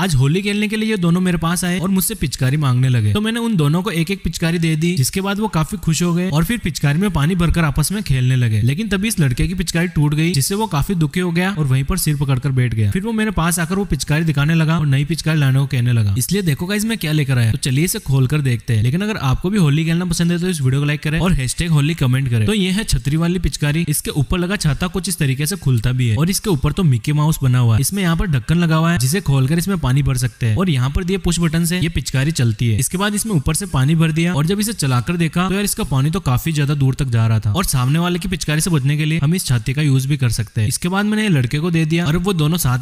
आज होली खेलने के लिए ये दोनों मेरे पास आए और मुझसे पिचकारी मांगने लगे तो मैंने उन दोनों को एक एक पिचकारी दे दी जिसके बाद वो काफी खुश हो गए और फिर पिचकारी में पानी भरकर आपस में खेलने लगे लेकिन तभी इस लड़के की पिचकारी टूट गई जिससे वो काफी दुखी हो गया और वहीं पर सिर पकड़कर बैठ गया फिर वो मेरे पास आकर वो पिचकारी दिखाने लगा और नई पिचकारी लाने को कहने लगा इसलिए देखो का इसमें क्या लेकर आया तो चलिए इसे खोल कर देखते हैं लेकिन अगर आपको भी होली खेलना पसंद है तो इस वीडियो को लाइक करें और हैशटैग होली कमेंट करें तो ये है छतरी वाली पिचकारी इसके ऊपर लगा छाता कुछ इस तरीके से खुलता भी है और इसके ऊपर तो मिक्की माउस बना हुआ है इसमें यहाँ पर ढक्कन लगा हुआ है जिसे खोलकर इसमें पानी भर सकते हैं और यहाँ पर दिए पुश बटन से ये पिचकारी चलती है इसके बाद इसमें ऊपर से पानी भर दिया और जब इसे चलाकर देखा तो यार इसका पानी तो काफी ज्यादा दूर तक जा रहा था और सामने वाले की पिचकारी से बचने के लिए हम इस छाती का यूज भी कर सकते हैं इसके बाद मैंने लड़के को दे दिया और वो दोनों साथ